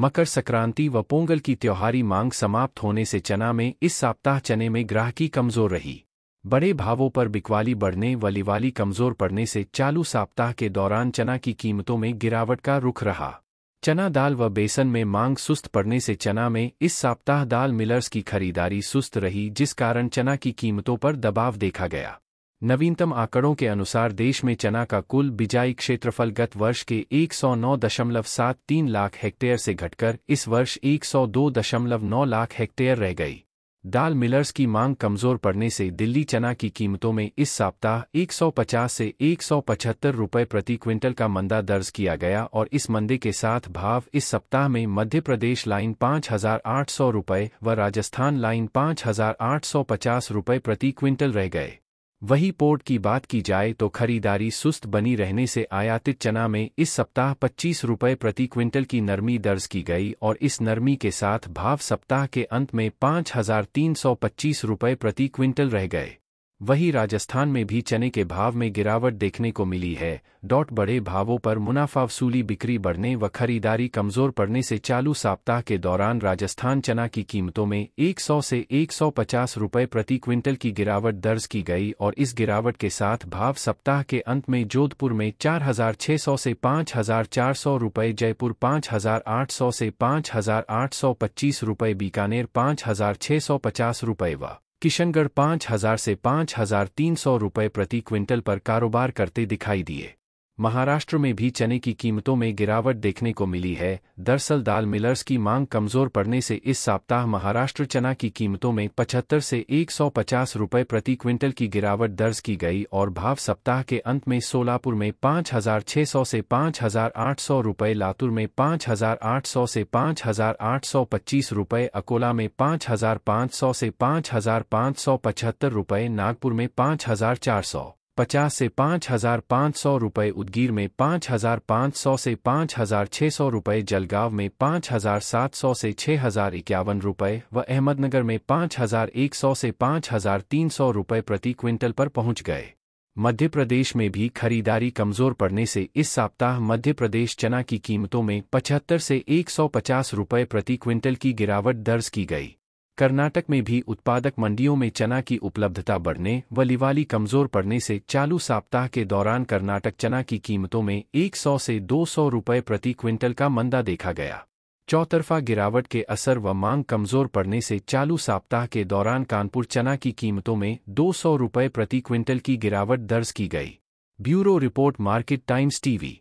मकर संक्रांति व पोंगल की त्योहारी मांग समाप्त होने से चना में इस सप्ताह चने में ग्राहकी कमजोर रही बड़े भावों पर बिकवाली बढ़ने व लिवाली कमजोर पड़ने से चालू सप्ताह के दौरान चना की कीमतों में गिरावट का रुख रहा चना दाल व बेसन में मांग सुस्त पड़ने से चना में इस सप्ताह दाल मिलर्स की खरीदारी सुस्त रही जिस कारण चना की कीमतों पर दबाव देखा गया नवीनतम आंकड़ों के अनुसार देश में चना का कुल बिजाई क्षेत्रफल गत वर्ष के 109.73 लाख हेक्टेयर से घटकर इस वर्ष 102.9 लाख हेक्टेयर रह गई दाल मिलर्स की मांग कमजोर पड़ने से दिल्ली चना की कीमतों में इस सप्ताह 150 से 175 रुपए प्रति क्विंटल का मंदा दर्ज किया गया और इस मंदे के साथ भाव इस सप्ताह में मध्य प्रदेश लाइन 5,800 रुपए व राजस्थान लाइन 5,850 रुपए प्रति क्विंटल रह गए वही पोर्ट की बात की जाए तो खरीदारी सुस्त बनी रहने से आयातित चना में इस सप्ताह पच्चीस रुपये प्रति क्विंटल की नरमी दर्ज की गई और इस नरमी के साथ भाव सप्ताह के अंत में पाँच हजार तीन सौ पच्चीस रुपये प्रति क्विंटल रह गए वहीं राजस्थान में भी चने के भाव में गिरावट देखने को मिली है डॉट बड़े भावों पर मुनाफा वसूली बिक्री बढ़ने व खरीदारी कमजोर पड़ने से चालू सप्ताह के दौरान राजस्थान चना की कीमतों में 100 से 150 रुपए प्रति क्विंटल की गिरावट दर्ज की गई और इस गिरावट के साथ भाव सप्ताह के अंत में जोधपुर में 4600 से 5400 रुपए जयपुर 5800 से 5825 रुपए बीकानेर 5650 रुपए व किशनगढ़ पांच हजार से पांच हजार तीन सौ रुपये प्रति क्विंटल पर कारोबार करते दिखाई दिए महाराष्ट्र में भी चने की कीमतों में गिरावट देखने को मिली है दरअसल दाल मिलर्स की मांग कमजोर पड़ने से इस सप्ताह महाराष्ट्र चना की कीमतों में 75 से 150 रुपए प्रति क्विंटल की गिरावट दर्ज की गई और भाव सप्ताह के अंत में सोलापुर में 5,600 से 5,800 रुपए लातुर में 5,800 से 5,825 रुपए अकोला में 5,500 से 5,575 रुपए नागपुर में 5,400 पचास से पाँच हजार पाँच सौ रुपये उदगीर में पाँच हजार पाँच सौ से पाँच हजार छः सौ रुपये जलगांव में पाँच हजार सात सौ से छः हजार इक्यावन रुपये व अहमदनगर में पाँच हजार एक सौ से पाँच हजार तीन सौ रुपये प्रति क्विंटल पर पहुंच गए मध्य प्रदेश में भी खरीदारी कमजोर पड़ने से इस सप्ताह मध्य प्रदेश चना की कीमतों में पचहत्तर से एक सौ पचास रुपये प्रति क्विंटल की गिरावट दर्ज की गई कर्नाटक में भी उत्पादक मंडियों में चना की उपलब्धता बढ़ने व लिवाली कमजोर पड़ने से चालू सप्ताह के दौरान कर्नाटक चना की कीमतों में 100 से 200 रुपये प्रति क्विंटल का मंदा देखा गया चौतरफा गिरावट के असर व मांग कमजोर पड़ने से चालू सप्ताह के दौरान कानपुर चना की कीमतों में 200 रुपये प्रति क्विंटल की गिरावट दर्ज की गई bureau report market times TV